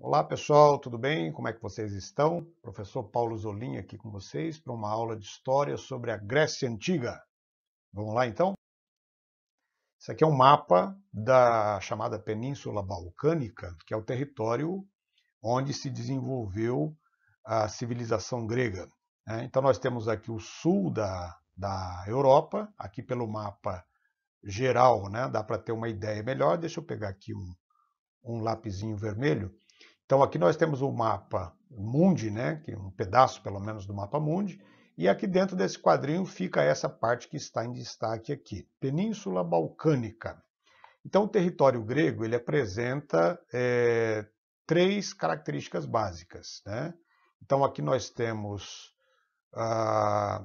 Olá pessoal, tudo bem? Como é que vocês estão? Professor Paulo Zolim aqui com vocês para uma aula de história sobre a Grécia Antiga. Vamos lá então? Isso aqui é um mapa da chamada Península Balcânica, que é o território onde se desenvolveu a civilização grega. Né? Então nós temos aqui o sul da, da Europa, aqui pelo mapa geral, né? dá para ter uma ideia melhor. Deixa eu pegar aqui um, um lapisinho vermelho então aqui nós temos o mapa mundi, né, que é um pedaço pelo menos do mapa mundi, e aqui dentro desse quadrinho fica essa parte que está em destaque aqui, Península Balcânica. Então o território grego ele apresenta é, três características básicas. Né? Então aqui nós temos a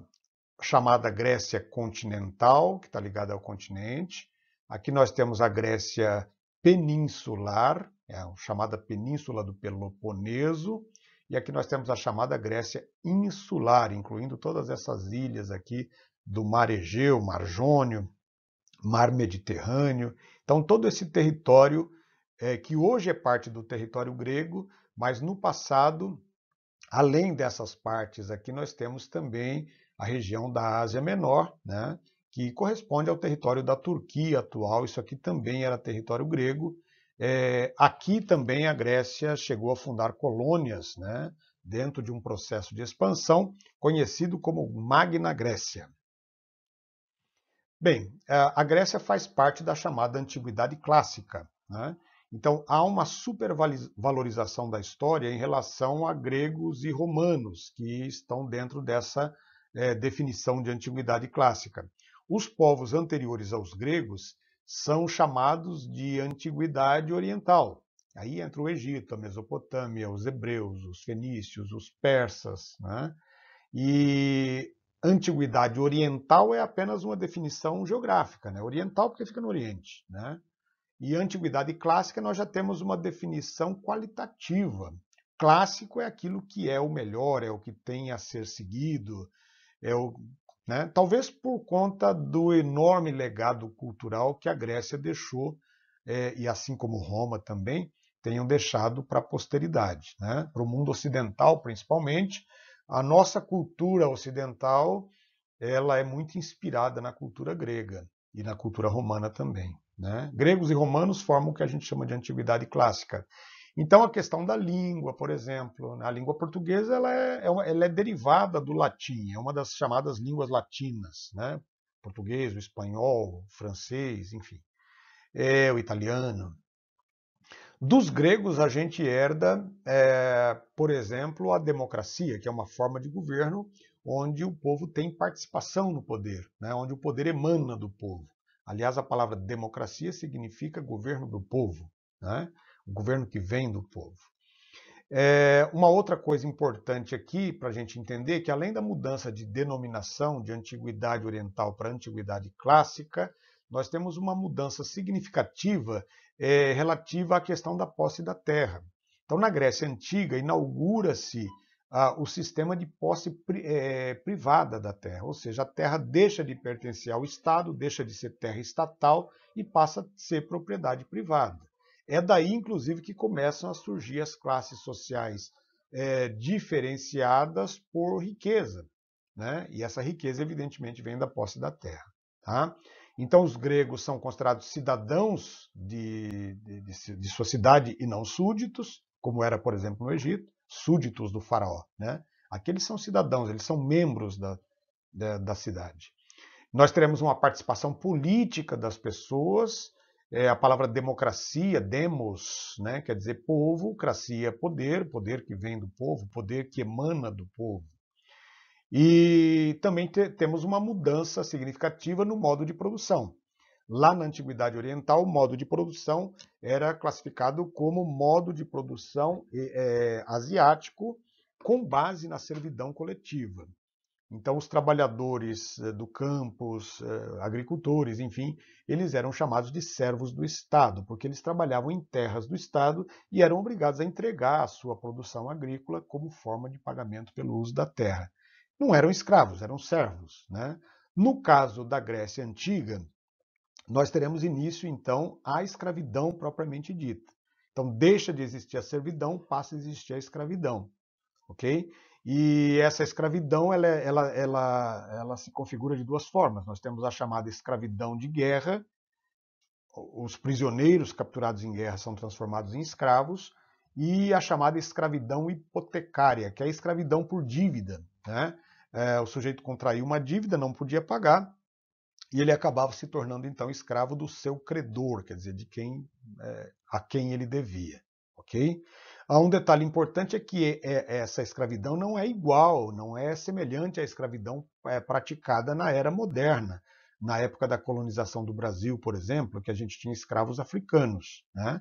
chamada Grécia continental, que está ligada ao continente. Aqui nós temos a Grécia peninsular, é a chamada Península do Peloponeso, e aqui nós temos a chamada Grécia insular, incluindo todas essas ilhas aqui do Mar Egeu, Mar Jônio, Mar Mediterrâneo. Então, todo esse território é, que hoje é parte do território grego, mas no passado, além dessas partes aqui, nós temos também a região da Ásia Menor, né, que corresponde ao território da Turquia atual. Isso aqui também era território grego, é, aqui também a Grécia chegou a fundar colônias, né, dentro de um processo de expansão conhecido como Magna Grécia. Bem, a Grécia faz parte da chamada Antiguidade Clássica. Né? Então, há uma supervalorização da história em relação a gregos e romanos, que estão dentro dessa é, definição de Antiguidade Clássica. Os povos anteriores aos gregos são chamados de Antiguidade Oriental. Aí entra o Egito, a Mesopotâmia, os hebreus, os fenícios, os persas. Né? E Antiguidade Oriental é apenas uma definição geográfica, né? oriental porque fica no Oriente. Né? E Antiguidade Clássica nós já temos uma definição qualitativa. Clássico é aquilo que é o melhor, é o que tem a ser seguido, é o né? Talvez por conta do enorme legado cultural que a Grécia deixou, é, e assim como Roma também, tenham deixado para a posteridade, né? para o mundo ocidental principalmente. A nossa cultura ocidental ela é muito inspirada na cultura grega e na cultura romana também. Né? Gregos e romanos formam o que a gente chama de antiguidade clássica. Então, a questão da língua, por exemplo, né, a língua portuguesa ela é, é ela é derivada do latim, é uma das chamadas línguas latinas, né? português, o espanhol, o francês, enfim, é, o italiano. Dos gregos, a gente herda, é, por exemplo, a democracia, que é uma forma de governo onde o povo tem participação no poder, né? onde o poder emana do povo. Aliás, a palavra democracia significa governo do povo. Né? O governo que vem do povo. É, uma outra coisa importante aqui para a gente entender que, além da mudança de denominação de antiguidade oriental para antiguidade clássica, nós temos uma mudança significativa é, relativa à questão da posse da terra. Então, na Grécia Antiga, inaugura-se ah, o sistema de posse pri, é, privada da terra, ou seja, a terra deixa de pertencer ao Estado, deixa de ser terra estatal e passa a ser propriedade privada. É daí, inclusive, que começam a surgir as classes sociais é, diferenciadas por riqueza. Né? E essa riqueza, evidentemente, vem da posse da terra. Tá? Então, os gregos são considerados cidadãos de, de, de, de sua cidade e não súditos, como era, por exemplo, no Egito, súditos do faraó. Né? Aqui eles são cidadãos, eles são membros da, da, da cidade. Nós teremos uma participação política das pessoas é a palavra democracia, demos, né, quer dizer povo, cracia é poder, poder que vem do povo, poder que emana do povo. E também te, temos uma mudança significativa no modo de produção. Lá na Antiguidade Oriental, o modo de produção era classificado como modo de produção é, asiático com base na servidão coletiva. Então, os trabalhadores eh, do campus, eh, agricultores, enfim, eles eram chamados de servos do Estado, porque eles trabalhavam em terras do Estado e eram obrigados a entregar a sua produção agrícola como forma de pagamento pelo uso da terra. Não eram escravos, eram servos. Né? No caso da Grécia Antiga, nós teremos início, então, à escravidão propriamente dita. Então, deixa de existir a servidão, passa a existir a escravidão. Ok? E essa escravidão ela, ela, ela, ela se configura de duas formas. Nós temos a chamada escravidão de guerra, os prisioneiros capturados em guerra são transformados em escravos, e a chamada escravidão hipotecária, que é a escravidão por dívida. Né? É, o sujeito contraiu uma dívida, não podia pagar, e ele acabava se tornando então escravo do seu credor, quer dizer, de quem é, a quem ele devia, ok? Há um detalhe importante é que é, é, essa escravidão não é igual, não é semelhante à escravidão é, praticada na era moderna, na época da colonização do Brasil, por exemplo, que a gente tinha escravos africanos. Né?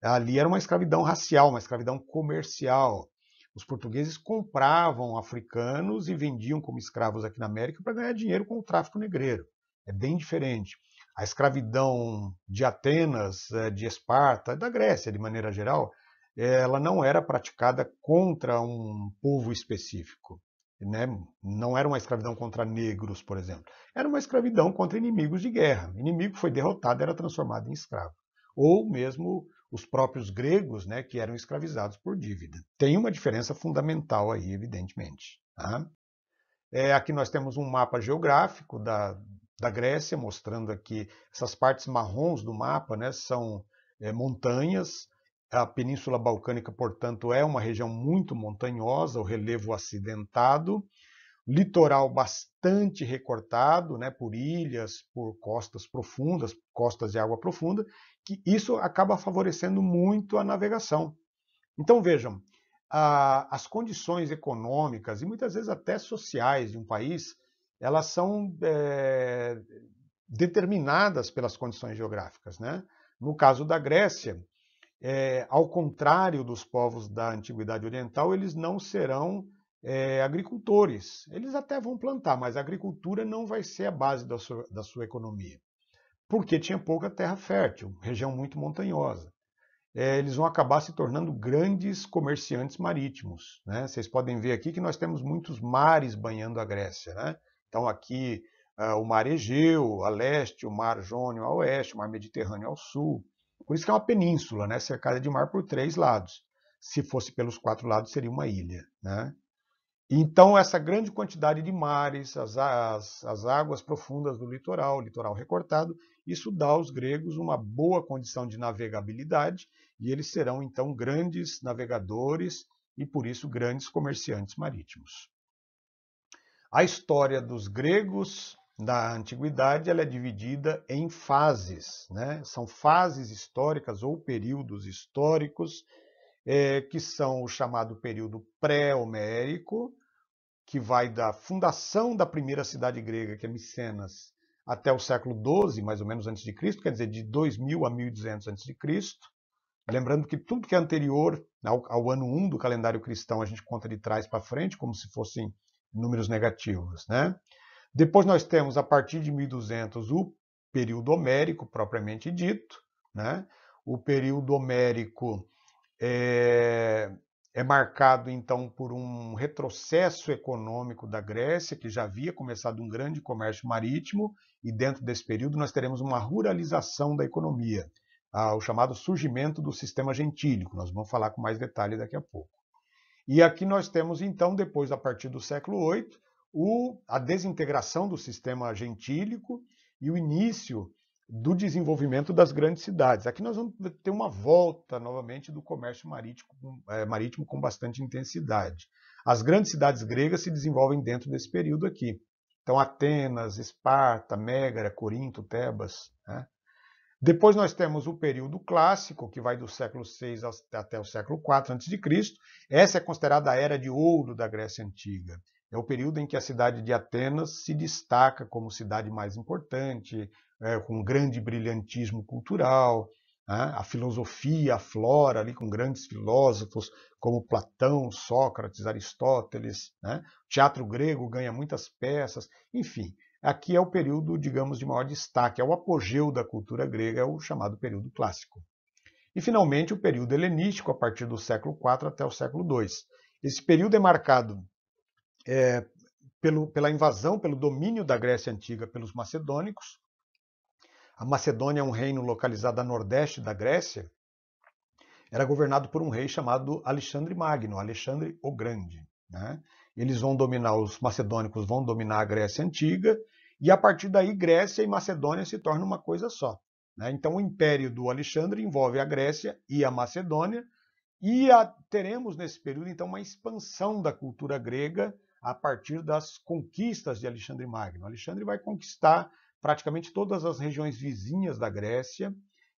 Ali era uma escravidão racial, uma escravidão comercial. Os portugueses compravam africanos e vendiam como escravos aqui na América para ganhar dinheiro com o tráfico negreiro. É bem diferente. A escravidão de Atenas, de Esparta, da Grécia, de maneira geral, ela não era praticada contra um povo específico. Né? Não era uma escravidão contra negros, por exemplo. Era uma escravidão contra inimigos de guerra. O inimigo foi derrotado, era transformado em escravo. Ou mesmo os próprios gregos, né, que eram escravizados por dívida. Tem uma diferença fundamental aí, evidentemente. Tá? É, aqui nós temos um mapa geográfico da, da Grécia, mostrando aqui essas partes marrons do mapa, né, são é, montanhas, a Península Balcânica, portanto, é uma região muito montanhosa, o relevo acidentado, litoral bastante recortado, né, por ilhas, por costas profundas, costas de água profunda, que isso acaba favorecendo muito a navegação. Então vejam, a, as condições econômicas e muitas vezes até sociais de um país, elas são é, determinadas pelas condições geográficas, né? No caso da Grécia, é, ao contrário dos povos da Antiguidade Oriental, eles não serão é, agricultores. Eles até vão plantar, mas a agricultura não vai ser a base da sua, da sua economia, porque tinha pouca terra fértil, região muito montanhosa. É, eles vão acabar se tornando grandes comerciantes marítimos. Né? Vocês podem ver aqui que nós temos muitos mares banhando a Grécia. Né? Então, aqui uh, o mar Egeu, a leste, o mar Jônio a oeste, o mar Mediterrâneo ao sul. Por isso que é uma península, né? cercada de mar por três lados. Se fosse pelos quatro lados, seria uma ilha. Né? Então, essa grande quantidade de mares, as, as, as águas profundas do litoral, litoral recortado, isso dá aos gregos uma boa condição de navegabilidade e eles serão, então, grandes navegadores e, por isso, grandes comerciantes marítimos. A história dos gregos da antiguidade ela é dividida em fases, né? são fases históricas ou períodos históricos, é, que são o chamado período pré-homérico, que vai da fundação da primeira cidade grega, que é Micenas, até o século XII, mais ou menos antes de Cristo, quer dizer, de 2000 a 1200 antes de Cristo. Lembrando que tudo que é anterior ao, ao ano 1 do calendário cristão, a gente conta de trás para frente, como se fossem números negativos, né? Depois nós temos, a partir de 1200, o período homérico, propriamente dito. Né? O período homérico é, é marcado, então, por um retrocesso econômico da Grécia, que já havia começado um grande comércio marítimo, e dentro desse período nós teremos uma ruralização da economia, o chamado surgimento do sistema gentílico. Nós vamos falar com mais detalhe daqui a pouco. E aqui nós temos, então, depois, a partir do século VIII, o, a desintegração do sistema gentílico e o início do desenvolvimento das grandes cidades. Aqui nós vamos ter uma volta novamente do comércio marítimo, é, eh, marítimo com bastante intensidade. As grandes cidades gregas se desenvolvem dentro desse período aqui. Então, Atenas, Esparta, Mégara, Corinto, Tebas. Né? Depois nós temos o período clássico, que vai do século VI até o século IV a.C. Essa é considerada a era de ouro da Grécia Antiga. É o período em que a cidade de Atenas se destaca como cidade mais importante, é, com grande brilhantismo cultural, né? a filosofia flora, ali com grandes filósofos como Platão, Sócrates, Aristóteles, né? o teatro grego ganha muitas peças, enfim. Aqui é o período, digamos, de maior destaque, é o apogeu da cultura grega, é o chamado período clássico. E, finalmente, o período helenístico, a partir do século IV até o século II. Esse período é marcado é, pelo, pela invasão, pelo domínio da Grécia Antiga pelos macedônicos. A Macedônia é um reino localizado a nordeste da Grécia. Era governado por um rei chamado Alexandre Magno, Alexandre o Grande. Né? Eles vão dominar, os macedônicos vão dominar a Grécia Antiga, e a partir daí Grécia e Macedônia se tornam uma coisa só. Né? Então o império do Alexandre envolve a Grécia e a Macedônia, e a, teremos nesse período então uma expansão da cultura grega a partir das conquistas de Alexandre Magno. Alexandre vai conquistar praticamente todas as regiões vizinhas da Grécia,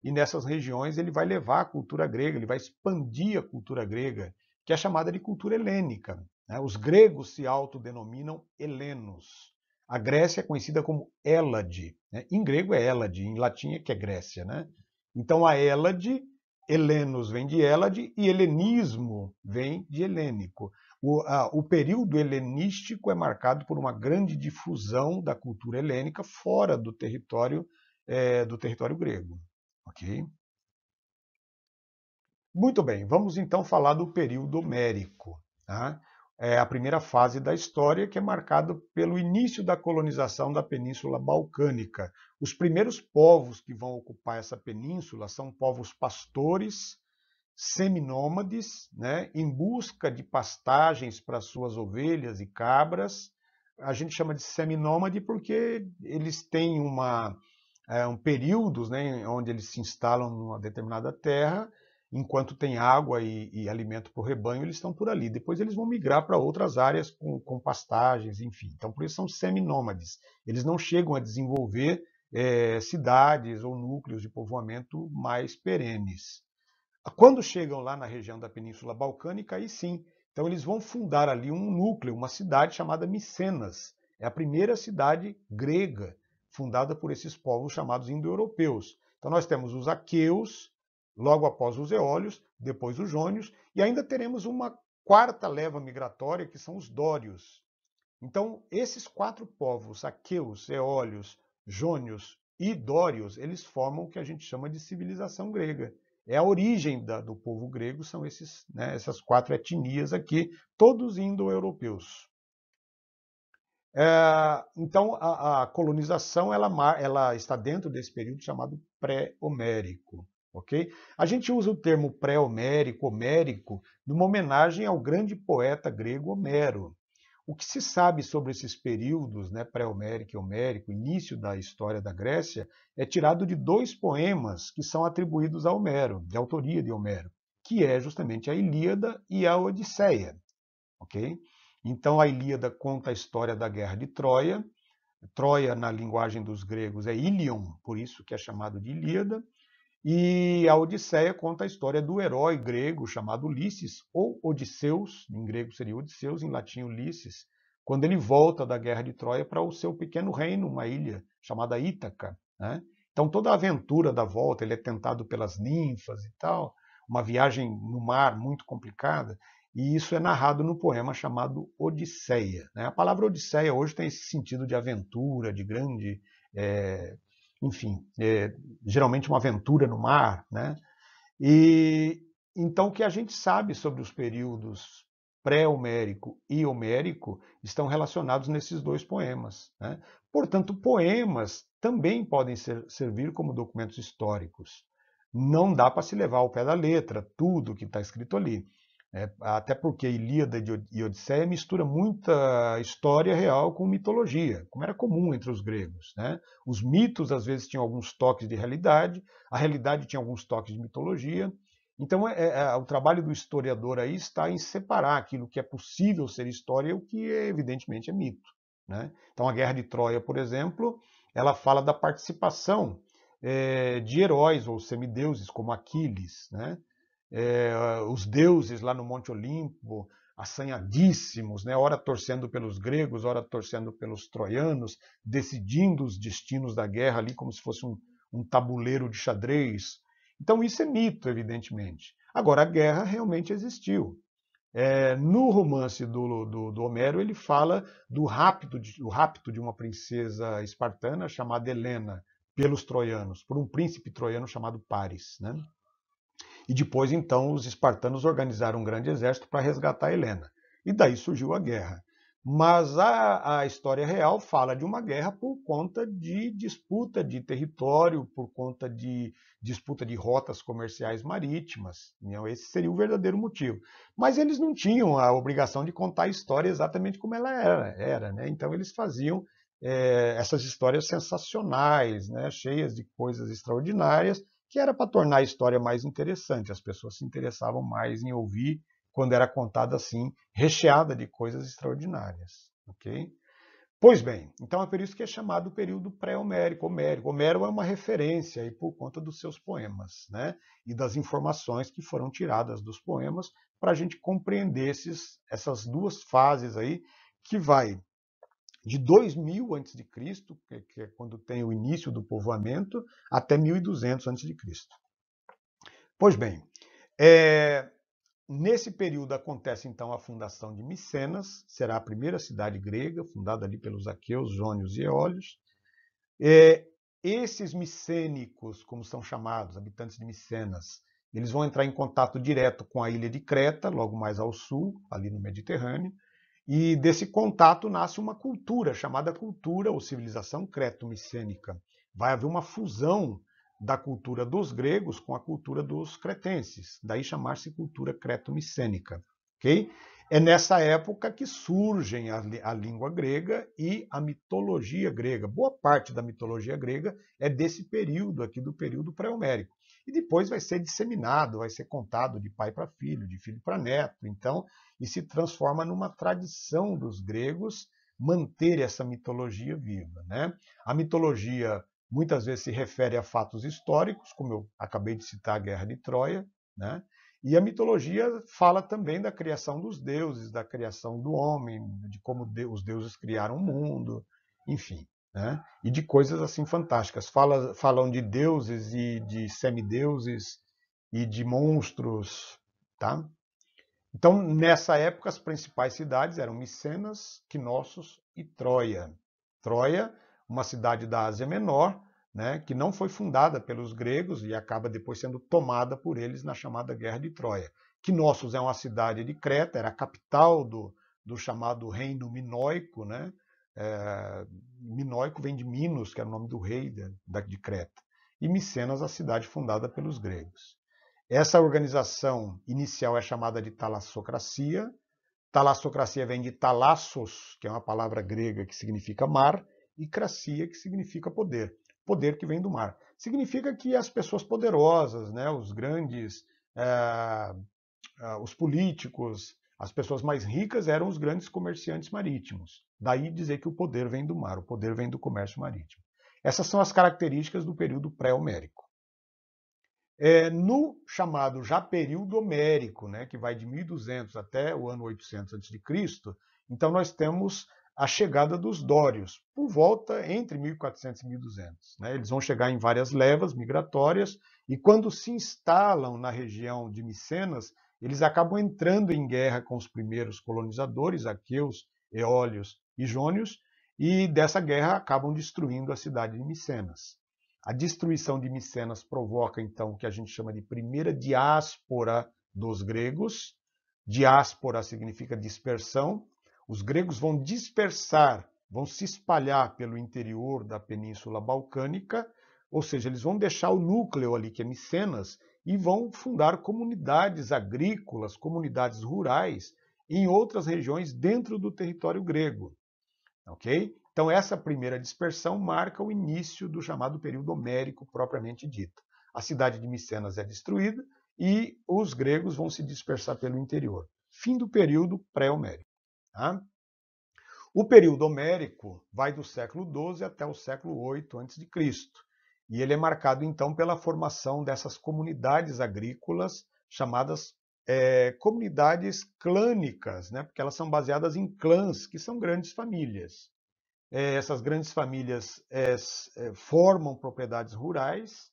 e nessas regiões ele vai levar a cultura grega, ele vai expandir a cultura grega, que é chamada de cultura helênica. Né? Os gregos se autodenominam helenos. A Grécia é conhecida como Hélade. Né? Em grego é Hélade, em latim é que é Grécia. Né? Então a Hélade, helenos vem de Hélade e helenismo vem de helênico. O, a, o período helenístico é marcado por uma grande difusão da cultura helênica fora do território, é, do território grego. Okay? Muito bem, vamos então falar do período homérico. Tá? É a primeira fase da história, que é marcada pelo início da colonização da Península Balcânica. Os primeiros povos que vão ocupar essa península são povos pastores seminômades, né, em busca de pastagens para suas ovelhas e cabras. A gente chama de seminômade porque eles têm uma, é, um períodos né, onde eles se instalam numa determinada terra, enquanto tem água e, e alimento para o rebanho, eles estão por ali. Depois eles vão migrar para outras áreas com, com, pastagens, enfim. Então, por isso são seminômades. Eles não chegam a desenvolver é, cidades ou núcleos de povoamento mais perenes. Quando chegam lá na região da Península Balcânica, aí sim. Então eles vão fundar ali um núcleo, uma cidade chamada Micenas. É a primeira cidade grega fundada por esses povos chamados indo-europeus. Então nós temos os aqueus, logo após os eólios, depois os jônios, e ainda teremos uma quarta leva migratória, que são os dórios. Então, esses quatro povos, aqueus, eólios, jônios e dórios, eles formam o que a gente chama de civilização grega é a origem da, do povo grego, são esses, né, essas quatro etnias aqui, todos indo-europeus. É, então, a, a, colonização ela, ela está dentro desse período chamado pré-homérico. Okay? A gente usa o termo pré-homérico, homérico, numa homenagem ao grande poeta grego Homero. O que se sabe sobre esses períodos né, pré-homérico e homérico, início da história da Grécia, é tirado de dois poemas que são atribuídos a Homero, de autoria de Homero, que é justamente a Ilíada e a Odisseia. Okay? Então, a Ilíada conta a história da Guerra de Troia. Troia, na linguagem dos gregos, é Ilion, por isso que é chamado de Ilíada. E a Odisseia conta a história do herói grego chamado Ulisses, ou Odisseus, em grego seria Odisseus, em latim Ulisses, quando ele volta da guerra de Troia para o seu pequeno reino, uma ilha chamada Ítaca. Né? Então, toda a aventura da volta, ele é tentado pelas ninfas e tal, uma viagem no mar muito complicada, e isso é narrado no poema chamado Odisseia. Né? A palavra Odisseia hoje tem esse sentido de aventura, de grande é, enfim, é, geralmente uma aventura no mar, né? E então o que a gente sabe sobre os períodos pré-homérico e homérico estão relacionados nesses dois poemas. Né? Portanto, poemas também podem ser, servir como documentos históricos. Não dá para se levar ao pé da letra tudo o que está escrito ali. É, até porque Ilíada e Odisseia mistura muita história real com mitologia, como era comum entre os gregos. Né? Os mitos, às vezes, tinham alguns toques de realidade, a realidade tinha alguns toques de mitologia. Então, é, é, é o trabalho do historiador aí está em separar aquilo que é possível ser história e o que, evidentemente, é mito. Né? Então, a Guerra de Troia, por exemplo, ela fala da participação eh, de heróis ou semideuses como Aquiles, né? é, os deuses lá no Monte Olimpo, assanhadíssimos, né? ora torcendo pelos gregos, ora torcendo pelos troianos, decidindo os destinos da guerra ali como se fosse um, um tabuleiro de xadrez. Então isso é mito, evidentemente. Agora, a guerra realmente existiu. É, no romance do, do, do, Homero, ele fala do rapto, de, o rapto de uma princesa espartana chamada Helena pelos troianos, por um príncipe troiano chamado Paris. Né? E depois, então, os espartanos organizaram um grande exército para resgatar Helena. E daí surgiu a guerra. Mas a, a, história real fala de uma guerra por conta de disputa de território, por conta de disputa de rotas comerciais marítimas. Então, esse seria o verdadeiro motivo. Mas eles não tinham a obrigação de contar a história exatamente como ela era. era né? Então, eles faziam é, essas histórias sensacionais, né? cheias de coisas extraordinárias, que era para tornar a história mais interessante. As pessoas se interessavam mais em ouvir quando era contada assim, recheada de coisas extraordinárias. ok? Pois bem, então é por isso que é chamado período pré-homérico, homérico. Homero é uma referência aí por conta dos seus poemas né? e das informações que foram tiradas dos poemas para a gente compreender esses, essas duas fases aí que vai de 2000 antes de Cristo, que é quando tem o início do povoamento, até 1200 antes de Cristo. Pois bem, é, nesse período acontece então a fundação de Micenas, será a primeira cidade grega fundada ali pelos aqueus, jônios e eólios. É, esses micênicos, como são chamados, habitantes de Micenas, eles vão entrar em contato direto com a ilha de Creta, logo mais ao sul, ali no Mediterrâneo e desse contato nasce uma cultura, chamada cultura ou civilização creto-micênica. Vai haver uma fusão da cultura dos gregos com a cultura dos cretenses, daí chamar-se cultura creto-micênica. Okay? É nessa época que surgem a, a, língua grega e a mitologia grega. Boa parte da mitologia grega é desse período aqui, do período pré-homérico e depois vai ser disseminado, vai ser contado de pai para filho, de filho para neto. Então, e se transforma numa tradição dos gregos manter essa mitologia viva. Né? A mitologia muitas vezes se refere a fatos históricos, como eu acabei de citar a Guerra de Troia, né? e a mitologia fala também da criação dos deuses, da criação do homem, de como os deuses criaram o mundo, enfim né? e de coisas assim fantásticas. Fala, falam de deuses e de semideuses e de monstros. Tá? Então, nessa época, as principais cidades eram Micenas, Quinossos e Troia. Troia, uma cidade da Ásia Menor, né, que não foi fundada pelos gregos e acaba depois sendo tomada por eles na chamada Guerra de Troia. Quinossos é uma cidade de Creta, era a capital do, do chamado Reino Minoico, né, é, Minóico vem de Minos, que era o nome do rei de, de Creta, e Micenas, a cidade fundada pelos gregos. Essa organização inicial é chamada de talassocracia. Talassocracia vem de talassos, que é uma palavra grega que significa mar, e cracia, que significa poder. Poder que vem do mar. Significa que as pessoas poderosas, né, os grandes, é, é, os políticos, as pessoas mais ricas eram os grandes comerciantes marítimos. Daí dizer que o poder vem do mar, o poder vem do comércio marítimo. Essas são as características do período pré-homérico. É, no chamado já período homérico, né, que vai de 1200 até o ano 800 a.C., então nós temos a chegada dos dórios, por volta entre 1400 e 1200. Né? Eles vão chegar em várias levas migratórias e quando se instalam na região de Micenas, eles acabam entrando em guerra com os primeiros colonizadores, aqueus, eólios e jônios, e dessa guerra acabam destruindo a cidade de Micenas. A destruição de Micenas provoca, então, o que a gente chama de primeira diáspora dos gregos. Diáspora significa dispersão. Os gregos vão dispersar, vão se espalhar pelo interior da Península Balcânica, ou seja, eles vão deixar o núcleo ali, que é Micenas, e vão fundar comunidades agrícolas, comunidades rurais em outras regiões dentro do território grego. Ok? Então, essa primeira dispersão marca o início do chamado período homérico propriamente dito. A cidade de Micenas é destruída e os gregos vão se dispersar pelo interior. Fim do período pré-homérico. Tá? O período homérico vai do século 12 até o século 8 a.C. E ele é marcado, então, pela formação dessas comunidades agrícolas, chamadas é, comunidades clânicas, né? porque elas são baseadas em clãs, que são grandes famílias. É, essas grandes famílias é, formam propriedades rurais,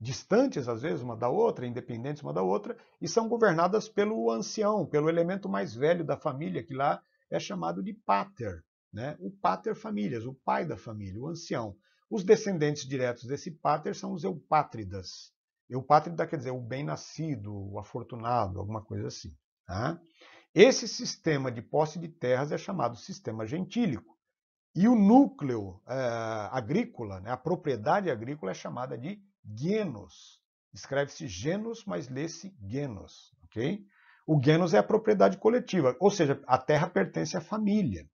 distantes às vezes uma da outra, independentes uma da outra, e são governadas pelo ancião, pelo elemento mais velho da família, que lá é chamado de pater, né? o pater famílias, o pai da família, o ancião. Os descendentes diretos desse páter são os eupátridas. Eupátrida quer dizer o bem-nascido, o afortunado, alguma coisa assim. Tá? Esse sistema de posse de terras é chamado sistema gentílico. E o núcleo é, agrícola, né, a propriedade agrícola é chamada de genos. Escreve-se genus, mas lê-se genos. Okay? O genos é a propriedade coletiva, ou seja, a terra pertence à família.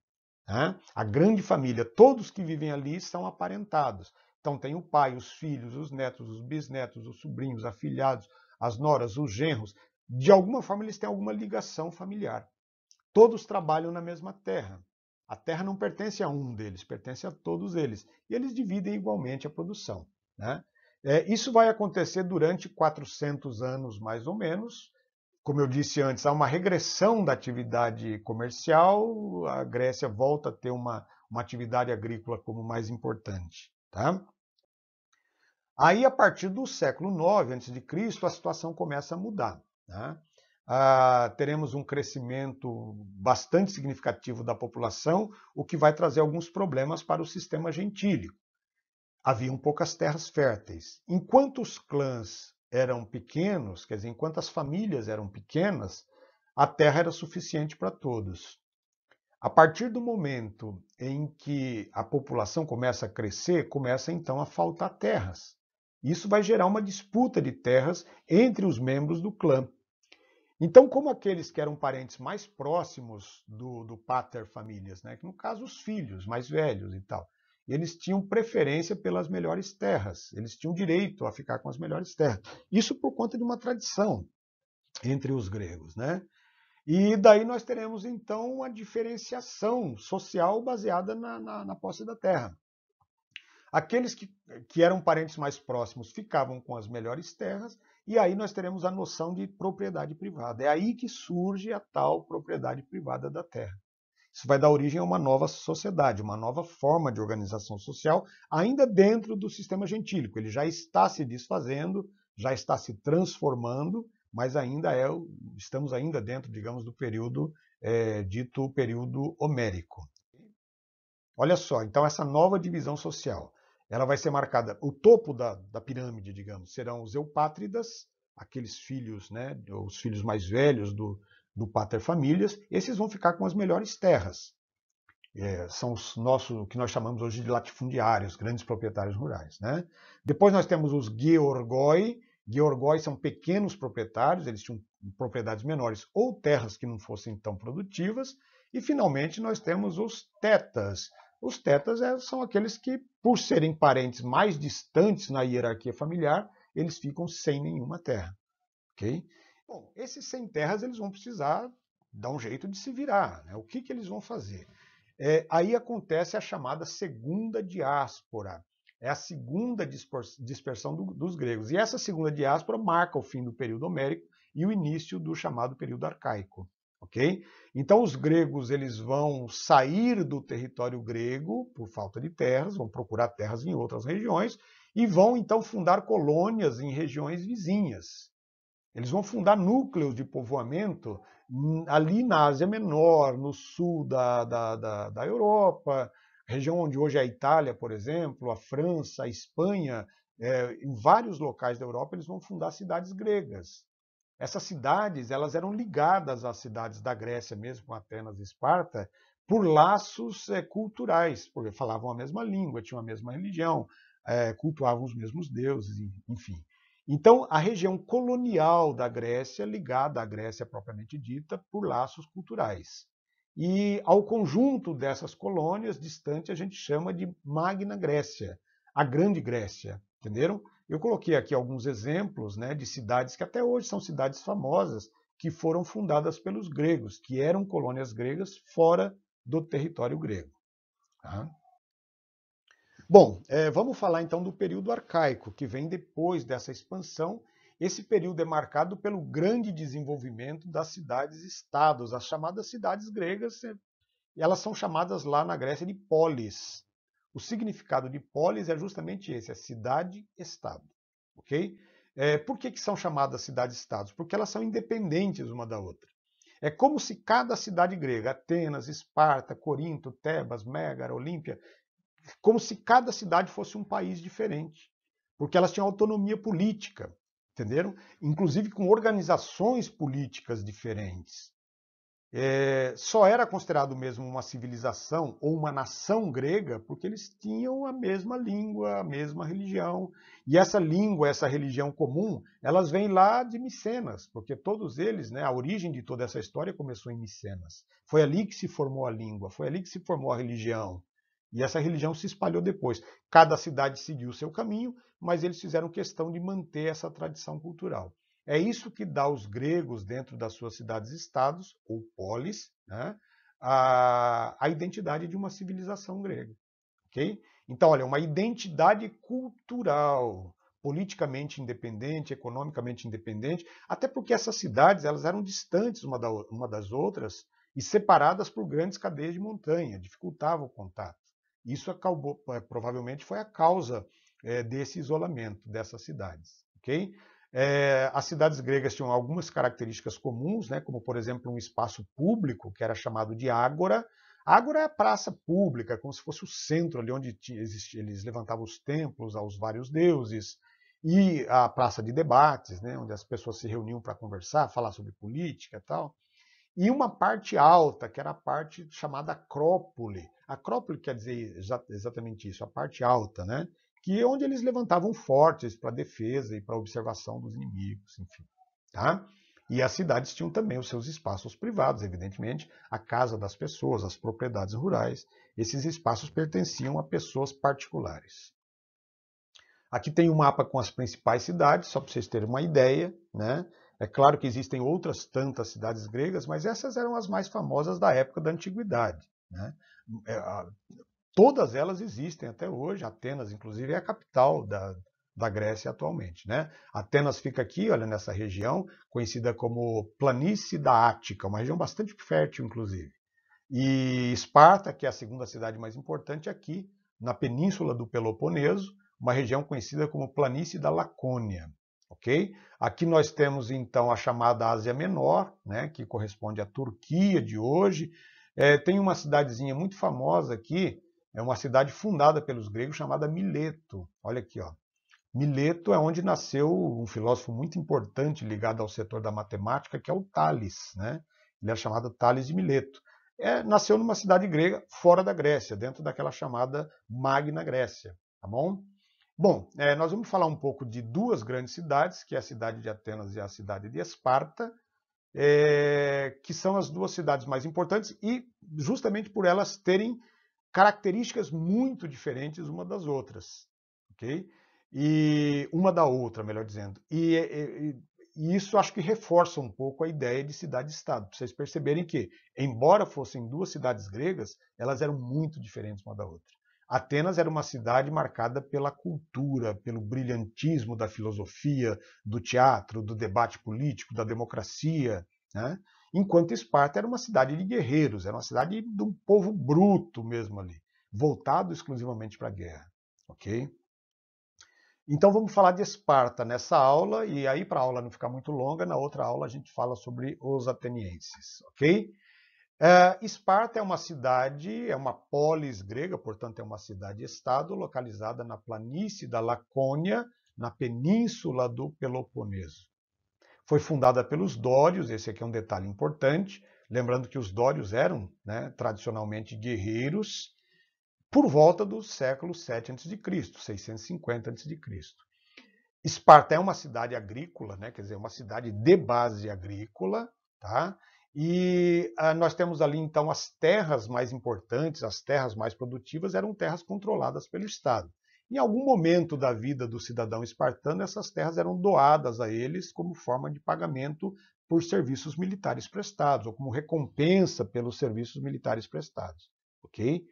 Né? A grande família, todos que vivem ali são aparentados. Então tem o pai, os filhos, os netos, os bisnetos, os sobrinhos, afilhados, as noras, os genros. De alguma forma eles têm alguma ligação familiar. Todos trabalham na mesma terra. A terra não pertence a um deles, pertence a todos eles. E eles dividem igualmente a produção. Né? É, isso vai acontecer durante 400 anos, mais ou menos, como eu disse antes, há uma regressão da atividade comercial, a Grécia volta a ter uma, uma atividade agrícola como mais importante. Tá? Aí, a partir do século IX a.C., a situação começa a mudar. Tá? Ah, teremos um crescimento bastante significativo da população, o que vai trazer alguns problemas para o sistema gentílico. Haviam poucas terras férteis. Enquanto os clãs eram pequenos, quer dizer, enquanto as famílias eram pequenas, a terra era suficiente para todos. A partir do momento em que a população começa a crescer, começa então a faltar terras. Isso vai gerar uma disputa de terras entre os membros do clã. Então, como aqueles que eram parentes mais próximos do, do pater famílias, né, que no caso os filhos mais velhos e tal, eles tinham preferência pelas melhores terras, eles tinham direito a ficar com as melhores terras. Isso por conta de uma tradição entre os gregos, né? E daí nós teremos então uma diferenciação social baseada na, na, na posse da terra. Aqueles que, que eram parentes mais próximos ficavam com as melhores terras, e aí nós teremos a noção de propriedade privada. É aí que surge a tal propriedade privada da terra. Isso vai dar origem a uma nova sociedade, uma nova forma de organização social, ainda dentro do sistema gentílico. Ele já está se desfazendo, já está se transformando, mas ainda é, estamos ainda dentro, digamos, do período é, dito período homérico. Olha só, então essa nova divisão social, ela vai ser marcada, o topo da, da pirâmide, digamos, serão os eupátridas, aqueles filhos, né, os filhos mais velhos do, do Pater Famílias, esses vão ficar com as melhores terras. É, são os nossos, o que nós chamamos hoje de latifundiários, grandes proprietários rurais. Né? Depois nós temos os Georgoi. Georgoi são pequenos proprietários, eles tinham propriedades menores ou terras que não fossem tão produtivas. E, finalmente, nós temos os tetas. Os tetas é, são aqueles que, por serem parentes mais distantes na hierarquia familiar, eles ficam sem nenhuma terra. Okay? Bom, esses sem terras eles vão precisar dar um jeito de se virar. Né? O que, que eles vão fazer? É, aí acontece a chamada segunda diáspora. É a segunda dispersão do, dos gregos. E essa segunda diáspora marca o fim do período homérico e o início do chamado período arcaico. Okay? Então os gregos eles vão sair do território grego por falta de terras, vão procurar terras em outras regiões e vão então fundar colônias em regiões vizinhas. Eles vão fundar núcleos de povoamento hum, ali na Ásia Menor, no sul da, da, da, da Europa, região onde hoje é a Itália, por exemplo, a França, a Espanha, é, em vários locais da Europa, eles vão fundar cidades gregas. Essas cidades elas eram ligadas às cidades da Grécia, mesmo com Atenas e Esparta, por laços é, culturais, porque falavam a mesma língua, tinham a mesma religião, é, cultuavam os mesmos deuses, enfim. Então, a região colonial da Grécia, ligada à Grécia propriamente dita, por laços culturais. E ao conjunto dessas colônias distante a gente chama de Magna Grécia, a Grande Grécia, entenderam? Eu coloquei aqui alguns exemplos né, de cidades que até hoje são cidades famosas, que foram fundadas pelos gregos, que eram colônias gregas fora do território grego. Tá? Bom, é, vamos falar então do período arcaico, que vem depois dessa expansão. Esse período é marcado pelo grande desenvolvimento das cidades-estados, as chamadas cidades gregas, é, elas são chamadas lá na Grécia de polis. O significado de polis é justamente esse, é cidade-estado, ok? É, por que, que são chamadas cidades-estados? Porque elas são independentes uma da outra. É como se cada cidade grega, Atenas, Esparta, Corinto, Tebas, Mégara, Olímpia, como se cada cidade fosse um país diferente, porque elas tinham autonomia política, entenderam? Inclusive com organizações políticas diferentes. É, só era considerado mesmo uma civilização ou uma nação grega porque eles tinham a mesma língua, a mesma religião. E essa língua, essa religião comum, elas vêm lá de Micenas, porque todos eles, né, a origem de toda essa história começou em Micenas. Foi ali que se formou a língua, foi ali que se formou a religião. E essa religião se espalhou depois. Cada cidade seguiu o seu caminho, mas eles fizeram questão de manter essa tradição cultural. É isso que dá aos gregos, dentro das suas cidades-estados, ou polis, né, a, a identidade de uma civilização grega. Okay? Então, olha, uma identidade cultural, politicamente independente, economicamente independente, até porque essas cidades elas eram distantes uma, da, uma das outras e separadas por grandes cadeias de montanha, dificultava o contato. Isso acabou, é, provavelmente foi a causa é, desse isolamento dessas cidades. Okay? É, as cidades gregas tinham algumas características comuns, né, como, por exemplo, um espaço público, que era chamado de ágora. Ágora é a praça pública, é como se fosse o centro ali onde tinha, existia, eles levantavam os templos aos vários deuses, e a praça de debates, né, onde as pessoas se reuniam para conversar, falar sobre política e tal e uma parte alta, que era a parte chamada Acrópole. Acrópole quer dizer exatamente isso, a parte alta, né? Que é onde eles levantavam fortes para defesa e para observação dos inimigos, enfim, tá? E as cidades tinham também os seus espaços privados, evidentemente, a casa das pessoas, as propriedades rurais. Esses espaços pertenciam a pessoas particulares. Aqui tem um mapa com as principais cidades, só para vocês terem uma ideia, né? É claro que existem outras tantas cidades gregas, mas essas eram as mais famosas da época da antiguidade. Né? É, todas elas existem até hoje. Atenas, inclusive, é a capital da, da Grécia atualmente. Né? Atenas fica aqui, olha, nessa região, conhecida como Planície da Ática, uma região bastante fértil, inclusive. E Esparta, que é a segunda cidade mais importante, é aqui na península do Peloponeso, uma região conhecida como Planície da Lacônia ok? Aqui nós temos então a chamada Ásia Menor, né, que corresponde à Turquia de hoje. É, tem uma cidadezinha muito famosa aqui, é uma cidade fundada pelos gregos chamada Mileto. Olha aqui, ó. Mileto é onde nasceu um filósofo muito importante ligado ao setor da matemática, que é o Tales, né? Ele é chamado Tales de Mileto. É, nasceu numa cidade grega fora da Grécia, dentro daquela chamada Magna Grécia, tá bom? Bom, é, nós vamos falar um pouco de duas grandes cidades, que é a cidade de Atenas e a cidade de Esparta, é, que são as duas cidades mais importantes e justamente por elas terem características muito diferentes uma das outras, ok? E uma da outra, melhor dizendo. E, e, e isso acho que reforça um pouco a ideia de cidade-estado. Para vocês perceberem que, embora fossem duas cidades gregas, elas eram muito diferentes uma da outra. Atenas era uma cidade marcada pela cultura, pelo brilhantismo da filosofia, do teatro, do debate político, da democracia. Né? Enquanto Esparta era uma cidade de guerreiros, era uma cidade de um povo bruto mesmo ali, voltado exclusivamente para a guerra. Ok? Então vamos falar de Esparta nessa aula, e aí para a aula não ficar muito longa, na outra aula a gente fala sobre os atenienses, ok? É, Esparta é uma cidade, é uma polis grega, portanto é uma cidade-estado localizada na planície da Lacônia, na península do Peloponeso. Foi fundada pelos dórios, esse aqui é um detalhe importante, lembrando que os dórios eram né, tradicionalmente guerreiros, por volta do século 7 a.C., 650 a.C. Esparta é uma cidade agrícola, né, quer dizer, é uma cidade de base agrícola, tá? E ah, nós temos ali então as terras mais importantes, as terras mais produtivas eram terras controladas pelo Estado. Em algum momento da vida do cidadão espartano, essas terras eram doadas a eles como forma de pagamento por serviços militares prestados, ou como recompensa pelos serviços militares prestados. Ok?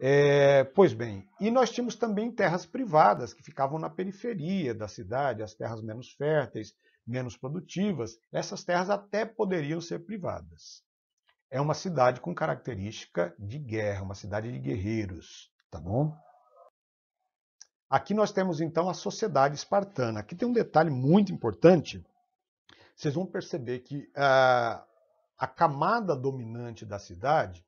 É, pois bem, e nós tínhamos também terras privadas que ficavam na periferia da cidade, as terras menos férteis, menos produtivas, essas terras até poderiam ser privadas. É uma cidade com característica de guerra, uma cidade de guerreiros, tá bom? Aqui nós temos então a sociedade espartana. Aqui tem um detalhe muito importante. Vocês vão perceber que ah, a camada dominante da cidade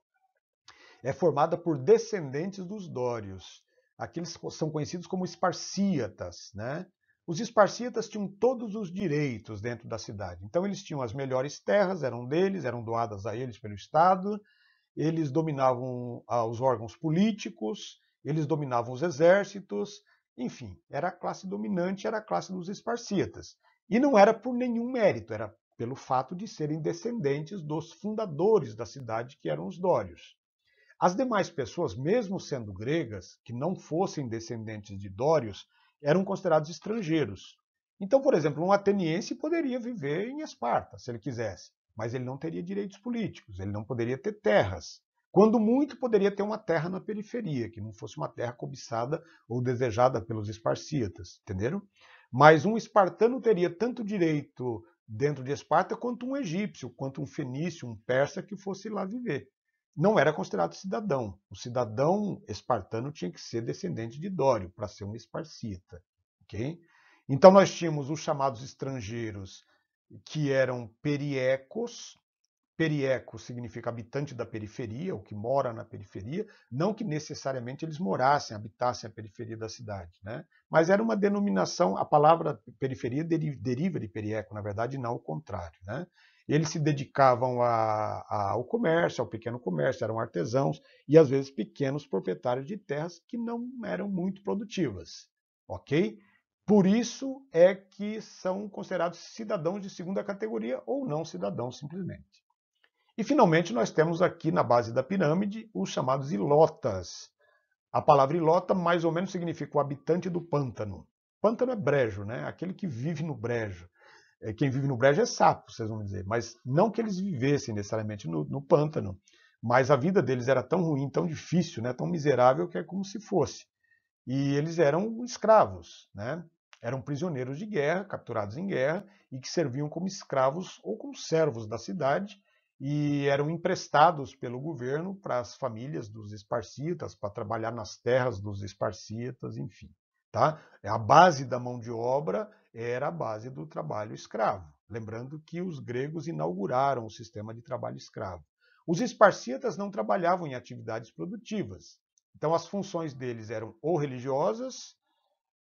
é formada por descendentes dos dórios. Aqui eles são conhecidos como esparcíatas, né? Os esparcitas tinham todos os direitos dentro da cidade. Então, eles tinham as melhores terras, eram deles, eram doadas a eles pelo Estado, eles dominavam ah, os órgãos políticos, eles dominavam os exércitos, enfim, era a classe dominante, era a classe dos esparcitas. E não era por nenhum mérito, era pelo fato de serem descendentes dos fundadores da cidade, que eram os dórios. As demais pessoas, mesmo sendo gregas, que não fossem descendentes de dórios, eram considerados estrangeiros. Então, por exemplo, um ateniense poderia viver em Esparta, se ele quisesse, mas ele não teria direitos políticos, ele não poderia ter terras. Quando muito, poderia ter uma terra na periferia, que não fosse uma terra cobiçada ou desejada pelos esparcíatas, entenderam? Mas um espartano teria tanto direito dentro de Esparta quanto um egípcio, quanto um fenício, um persa que fosse lá viver não era considerado cidadão. O cidadão espartano tinha que ser descendente de Dório para ser um esparcita. Okay? Então nós tínhamos os chamados estrangeiros que eram periecos. Perieco significa habitante da periferia, o que mora na periferia, não que necessariamente eles morassem, habitassem a periferia da cidade, né? Mas era uma denominação, a palavra periferia deriva de perieco, na verdade, não o contrário, né? Eles se dedicavam a, a, ao comércio, ao pequeno comércio, eram artesãos e às vezes pequenos proprietários de terras que não eram muito produtivas, ok? Por isso é que são considerados cidadãos de segunda categoria ou não cidadãos simplesmente. E finalmente nós temos aqui na base da pirâmide os chamados ilotas. A palavra ilota mais ou menos significa o habitante do pântano. Pântano é brejo, né? Aquele que vive no brejo. É, quem vive no brejo é sapo, vocês vão dizer. Mas não que eles vivessem necessariamente no, no pântano, mas a vida deles era tão ruim, tão difícil, né, tão miserável que é como se fosse. E eles eram escravos, né? eram prisioneiros de guerra, capturados em guerra, e que serviam como escravos ou como servos da cidade, e eram emprestados pelo governo para as famílias dos esparcitas, para trabalhar nas terras dos esparcitas, enfim. Tá? É a base da mão de obra era a base do trabalho escravo. Lembrando que os gregos inauguraram o sistema de trabalho escravo. Os esparcitas não trabalhavam em atividades produtivas. Então, as funções deles eram ou religiosas,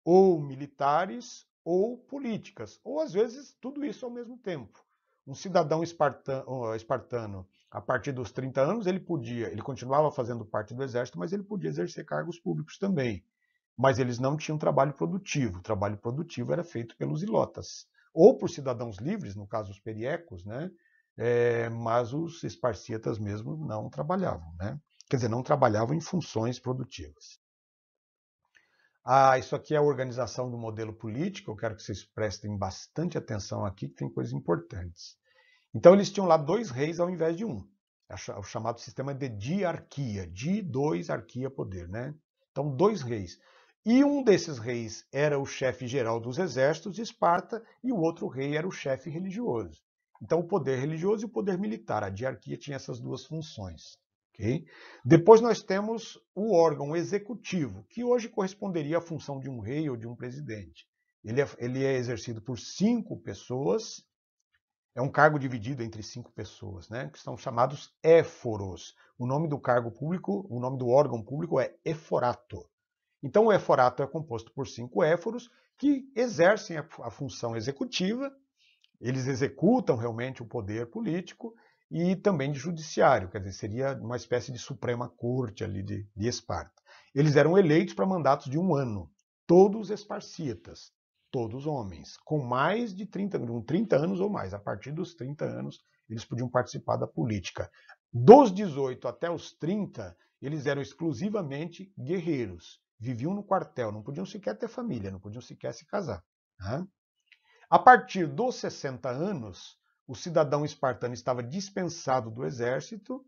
ou militares, ou políticas, ou às vezes tudo isso ao mesmo tempo. Um cidadão espartano, a partir dos 30 anos, ele podia, ele continuava fazendo parte do exército, mas ele podia exercer cargos públicos também mas eles não tinham trabalho produtivo. O trabalho produtivo era feito pelos ilotas, ou por cidadãos livres, no caso os periecos, né? É, mas os esparcitas mesmo não trabalhavam, né? quer dizer, não trabalhavam em funções produtivas. Ah, isso aqui é a organização do modelo político, eu quero que vocês prestem bastante atenção aqui, que tem coisas importantes. Então, eles tinham lá dois reis ao invés de um, é o chamado sistema de diarquia, di dois, arquia, poder, né? Então, dois reis. E um desses reis era o chefe geral dos exércitos de Esparta e o outro rei era o chefe religioso. Então, o poder religioso e o poder militar, a diarquia tinha essas duas funções. Okay? Depois nós temos o órgão executivo, que hoje corresponderia à função de um rei ou de um presidente. Ele é, ele é exercido por cinco pessoas, é um cargo dividido entre cinco pessoas, né? que são chamados éforos. O nome do cargo público, o nome do órgão público é eforato. Então o eforato é composto por cinco éforos que exercem a, função executiva, eles executam realmente o poder político e também de judiciário, quer dizer, seria uma espécie de suprema corte ali de, de Esparta. Eles eram eleitos para mandatos de um ano, todos esparcitas, todos homens, com mais de 30, 30 anos ou mais. A partir dos 30 anos, eles podiam participar da política. Dos 18 até os 30, eles eram exclusivamente guerreiros viviam no quartel, não podiam sequer ter família, não podiam sequer se casar. Né? A partir dos 60 anos, o cidadão espartano estava dispensado do exército,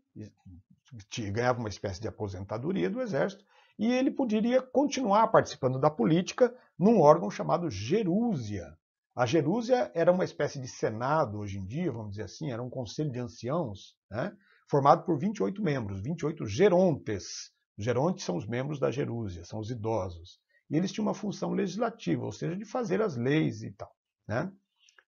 ganhava uma espécie de aposentadoria do exército, e ele poderia continuar participando da política num órgão chamado Jerúzia A Jerúzia era uma espécie de senado hoje em dia, vamos dizer assim, era um conselho de anciãos, né? formado por 28 membros, 28 gerontes, os gerontes são os membros da gerúsia, são os idosos. E eles tinham uma função legislativa, ou seja, de fazer as leis e tal. Né?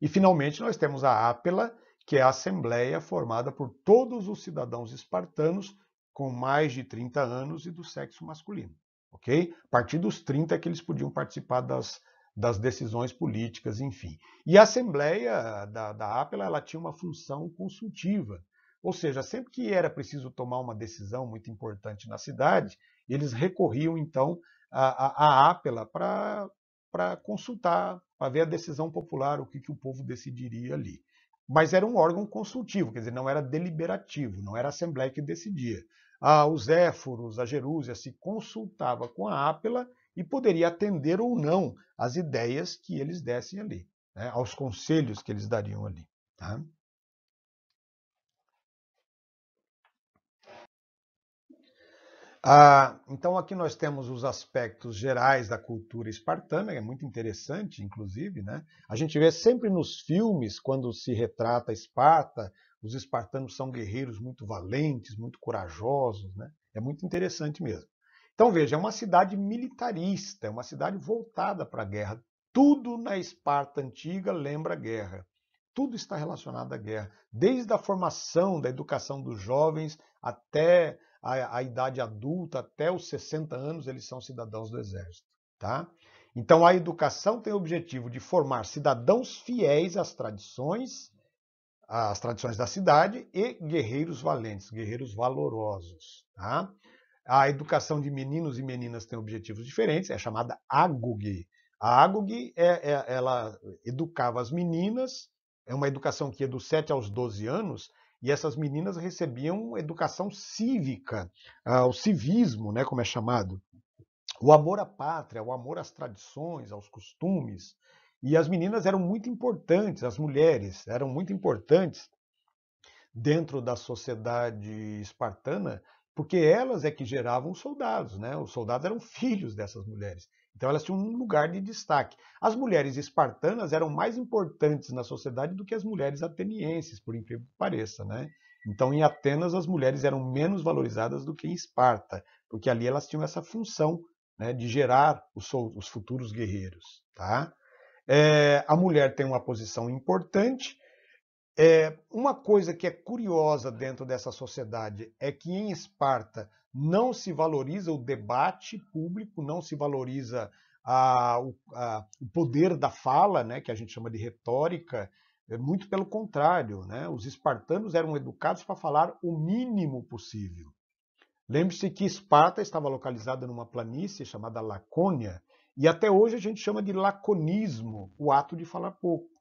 E, finalmente, nós temos a Ápela, que é a assembleia formada por todos os cidadãos espartanos com mais de 30 anos e do sexo masculino. Okay? A partir dos 30 é que eles podiam participar das, das decisões políticas, enfim. E a Assembleia da, da Apela, ela tinha uma função consultiva, ou seja, sempre que era preciso tomar uma decisão muito importante na cidade, eles recorriam então à APELA para consultar, para ver a decisão popular, o que, que o povo decidiria ali. Mas era um órgão consultivo, quer dizer, não era deliberativo, não era a Assembleia que decidia. Ah, os Éforos, a Jerúsia se consultava com a APELA e poderia atender ou não às ideias que eles dessem ali, né, aos conselhos que eles dariam ali. Tá? Ah, então, aqui nós temos os aspectos gerais da cultura espartana, é muito interessante, inclusive. Né? A gente vê sempre nos filmes, quando se retrata Esparta, os espartanos são guerreiros muito valentes, muito corajosos. Né? É muito interessante mesmo. Então, veja, é uma cidade militarista, é uma cidade voltada para a guerra. Tudo na Esparta antiga lembra a guerra. Tudo está relacionado à guerra, desde a formação, da educação dos jovens até a, a idade adulta, até os 60 anos, eles são cidadãos do Exército. Tá? Então, a educação tem o objetivo de formar cidadãos fiéis às tradições, às tradições da cidade e guerreiros valentes, guerreiros valorosos. Tá? A educação de meninos e meninas tem objetivos diferentes, é chamada AGOG. A AGOG, é, é, ela educava as meninas, é uma educação que é dos 7 aos 12 anos, e essas meninas recebiam educação cívica, uh, o civismo, né, como é chamado, o amor à pátria, o amor às tradições, aos costumes. E as meninas eram muito importantes, as mulheres eram muito importantes dentro da sociedade espartana, porque elas é que geravam os soldados, né? Os soldados eram filhos dessas mulheres. Então elas tinham um lugar de destaque. As mulheres espartanas eram mais importantes na sociedade do que as mulheres atenienses, por incrível que pareça, né? Então em Atenas as mulheres eram menos valorizadas do que em Esparta, porque ali elas tinham essa função né, de gerar os, os futuros guerreiros, tá? É, a mulher tem uma posição importante, é, uma coisa que é curiosa dentro dessa sociedade é que em Esparta não se valoriza o debate público, não se valoriza a, a, o poder da fala, né, que a gente chama de retórica, é muito pelo contrário. Né? Os espartanos eram educados para falar o mínimo possível. Lembre-se que Esparta estava localizada numa planície chamada Lacônia, e até hoje a gente chama de laconismo o ato de falar pouco.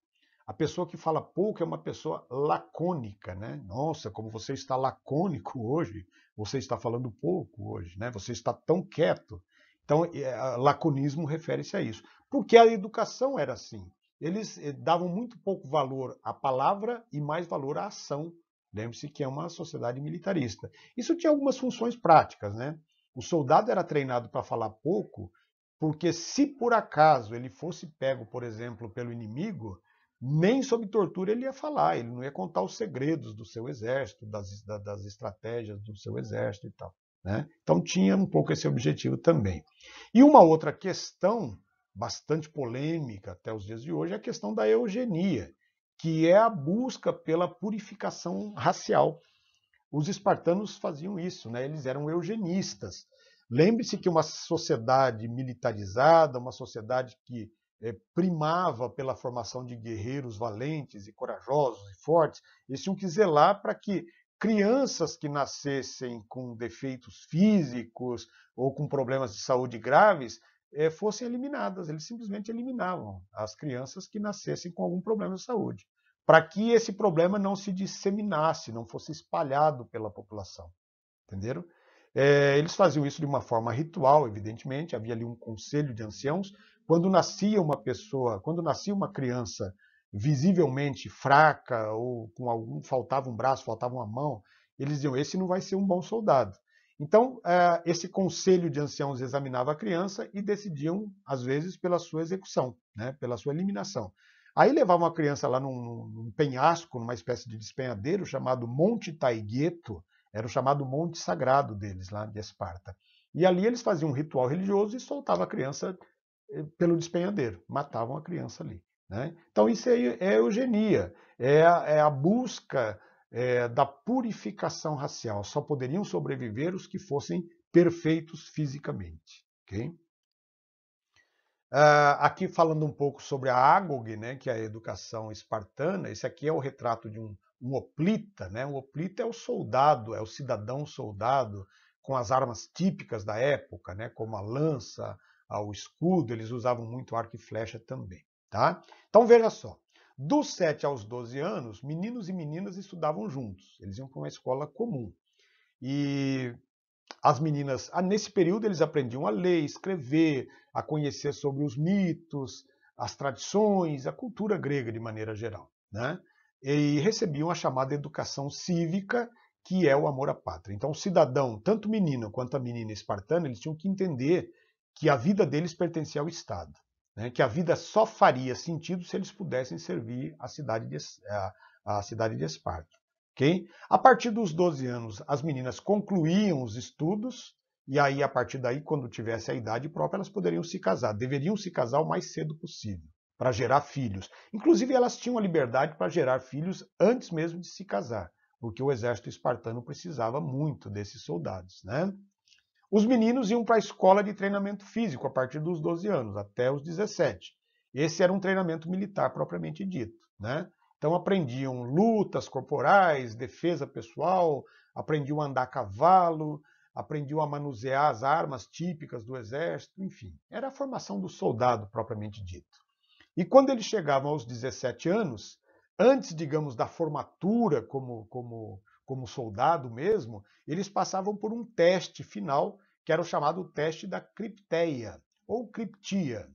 A pessoa que fala pouco é uma pessoa lacônica, né? Nossa, como você está lacônico hoje, você está falando pouco hoje, né? Você está tão quieto. Então, é, laconismo refere-se a isso. Porque a educação era assim. Eles eh, davam muito pouco valor à palavra e mais valor à ação. Lembre-se que é uma sociedade militarista. Isso tinha algumas funções práticas, né? O soldado era treinado para falar pouco, porque se por acaso ele fosse pego, por exemplo, pelo inimigo, nem sobre tortura ele ia falar, ele não ia contar os segredos do seu exército, das, das estratégias do seu exército e tal. Né? Então tinha um pouco esse objetivo também. E uma outra questão, bastante polêmica até os dias de hoje, é a questão da eugenia, que é a busca pela purificação racial. Os espartanos faziam isso, né? eles eram eugenistas. Lembre-se que uma sociedade militarizada, uma sociedade que eh, primava pela formação de guerreiros valentes e corajosos e fortes, eles tinham que zelar para que crianças que nascessem com defeitos físicos ou com problemas de saúde graves eh, fossem eliminadas. Eles simplesmente eliminavam as crianças que nascessem com algum problema de saúde, para que esse problema não se disseminasse, não fosse espalhado pela população. Entenderam? Eh, eles faziam isso de uma forma ritual, evidentemente, havia ali um conselho de anciãos, quando nascia uma pessoa, quando nascia uma criança visivelmente fraca ou com algum faltava um braço, faltava uma mão, eles diziam: esse não vai ser um bom soldado. Então, eh, esse conselho de anciãos examinava a criança e decidiam, às vezes, pela sua execução, né? pela sua eliminação. Aí levavam a criança lá num, num penhasco, numa espécie de despenhadeiro chamado Monte Taigueto, era o chamado Monte Sagrado deles, lá de Esparta. E ali eles faziam um ritual religioso e soltavam a criança pelo despenhadeiro, matavam a criança ali. Né? Então isso aí é eugenia, é a, é a busca é, da purificação racial. Só poderiam sobreviver os que fossem perfeitos fisicamente. Okay? Uh, aqui falando um pouco sobre a Ágog, né, que é a educação espartana, esse aqui é o retrato de um, um hoplita. Né? O hoplita é o soldado, é o cidadão soldado, com as armas típicas da época, né, como a lança, ao escudo, eles usavam muito arco e flecha também. Tá? Então veja só, dos 7 aos 12 anos, meninos e meninas estudavam juntos, eles iam para uma escola comum. E as meninas, ah, nesse período, eles aprendiam a ler, escrever, a conhecer sobre os mitos, as tradições, a cultura grega de maneira geral. Né? E recebiam a chamada educação cívica, que é o amor à pátria. Então, o cidadão, tanto o menino quanto a menina espartana, eles tinham que entender que a vida deles pertencia ao Estado, né? que a vida só faria sentido se eles pudessem servir a cidade de, a, a cidade de Esparta. Okay? A partir dos 12 anos, as meninas concluíam os estudos, e aí, a partir daí, quando tivesse a idade própria, elas poderiam se casar, deveriam se casar o mais cedo possível, para gerar filhos. Inclusive, elas tinham a liberdade para gerar filhos antes mesmo de se casar, porque o exército espartano precisava muito desses soldados. Né? Os meninos iam para a escola de treinamento físico a partir dos 12 anos, até os 17. Esse era um treinamento militar propriamente dito. Né? Então aprendiam lutas corporais, defesa pessoal, aprendiam a andar a cavalo, aprendiam a manusear as armas típicas do exército, enfim. Era a formação do soldado propriamente dito. E quando eles chegavam aos 17 anos, antes, digamos, da formatura como, como como soldado mesmo, eles passavam por um teste final, que era o chamado teste da cripteia, ou criptia.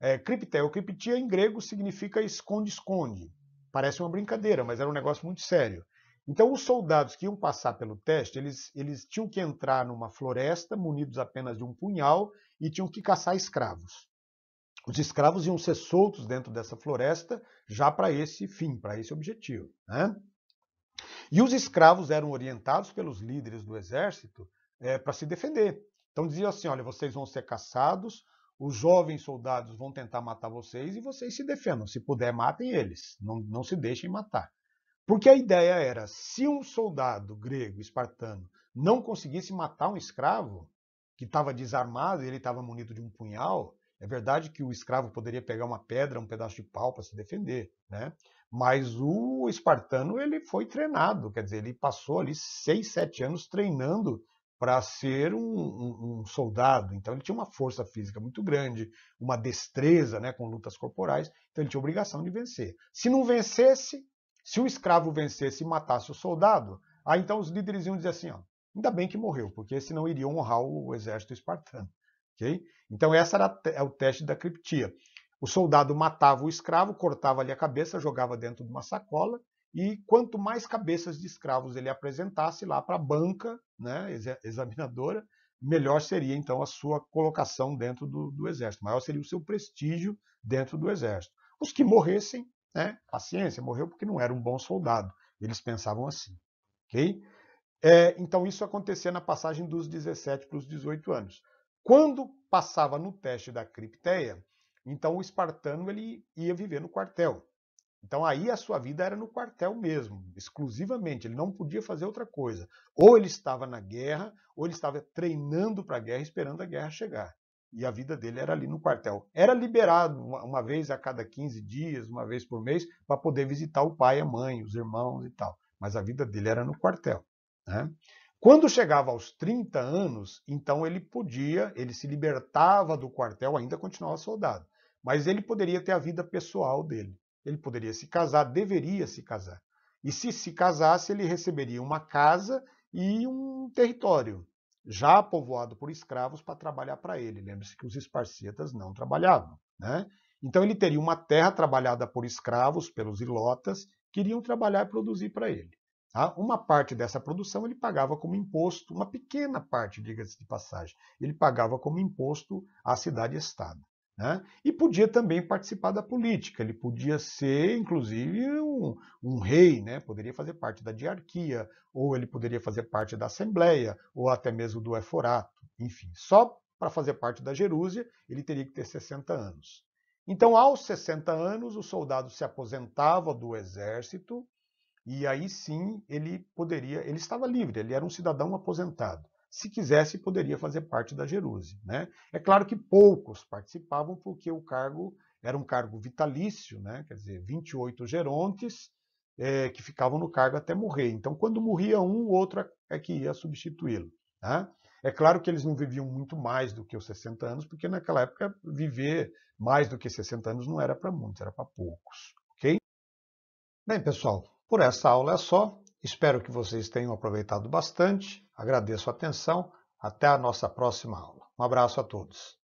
É, cripteia ou criptia em grego significa esconde-esconde. Parece uma brincadeira, mas era um negócio muito sério. Então, os soldados que iam passar pelo teste, eles, eles tinham que entrar numa floresta, munidos apenas de um punhal, e tinham que caçar escravos. Os escravos iam ser soltos dentro dessa floresta já para esse fim, para esse objetivo. Né? E os escravos eram orientados pelos líderes do exército é, eh, para se defender. Então diziam assim: olha, vocês vão ser caçados, os jovens soldados vão tentar matar vocês e vocês se defendam. Se puder, matem eles, não, não se deixem matar. Porque a ideia era: se um soldado grego, espartano, não conseguisse matar um escravo, que estava desarmado e ele estava munido de um punhal, é verdade que o escravo poderia pegar uma pedra, um pedaço de pau para se defender, né? Mas o espartano ele foi treinado, quer dizer, ele passou ali seis, sete anos treinando para ser um, um, um, soldado. Então ele tinha uma força física muito grande, uma destreza né, com lutas corporais, então ele tinha obrigação de vencer. Se não vencesse, se o escravo vencesse e matasse o soldado, aí então os líderes iam dizer assim: ó, ainda bem que morreu, porque senão iriam honrar o exército espartano. ok? Então essa era é o teste da criptia. O soldado matava o escravo, cortava-lhe a cabeça, jogava dentro de uma sacola, e quanto mais cabeças de escravos ele apresentasse lá para a banca né, examinadora, melhor seria então a sua colocação dentro do, do, exército, maior seria o seu prestígio dentro do exército. Os que morressem, né, paciência, morreu porque não era um bom soldado, eles pensavam assim. Okay? É, então isso acontecia na passagem dos 17 para os 18 anos. Quando passava no teste da cripteia, então o espartano ele ia viver no quartel. Então aí a sua vida era no quartel mesmo, exclusivamente, ele não podia fazer outra coisa. Ou ele estava na guerra, ou ele estava treinando para a guerra, esperando a guerra chegar. E a vida dele era ali no quartel. Era liberado uma, uma vez a cada 15 dias, uma vez por mês, para poder visitar o pai, a mãe, os irmãos e tal. Mas a vida dele era no quartel. Né? Quando chegava aos 30 anos, então ele podia, ele se libertava do quartel, ainda continuava soldado. Mas ele poderia ter a vida pessoal dele. Ele poderia se casar, deveria se casar. E se se casasse, ele receberia uma casa e um território, já povoado por escravos, para trabalhar para ele. Lembre-se que os esparcetas não trabalhavam. Né? Então ele teria uma terra trabalhada por escravos, pelos ilotas, que iriam trabalhar e produzir para ele. Tá? Uma parte dessa produção ele pagava como imposto, uma pequena parte, diga-se de passagem, ele pagava como imposto à cidade-estado. Né? E podia também participar da política, ele podia ser, inclusive, um, um, rei, né? poderia fazer parte da diarquia, ou ele poderia fazer parte da Assembleia, ou até mesmo do Eforato, enfim. Só para fazer parte da Jerúsia, ele teria que ter 60 anos. Então, aos 60 anos, o soldado se aposentava do exército, e aí sim ele poderia, ele estava livre, ele era um cidadão aposentado se quisesse, poderia fazer parte da Jeruse. Né? É claro que poucos participavam, porque o cargo era um cargo vitalício, né? quer dizer, 28 gerontes é, que ficavam no cargo até morrer. Então, quando morria um, o outro é que ia substituí-lo. Né? É claro que eles não viviam muito mais do que os 60 anos, porque naquela época viver mais do que 60 anos não era para muitos, era para poucos. Ok? Bem, pessoal, por essa aula é só. Espero que vocês tenham aproveitado bastante. Agradeço a atenção. Até a nossa próxima aula. Um abraço a todos.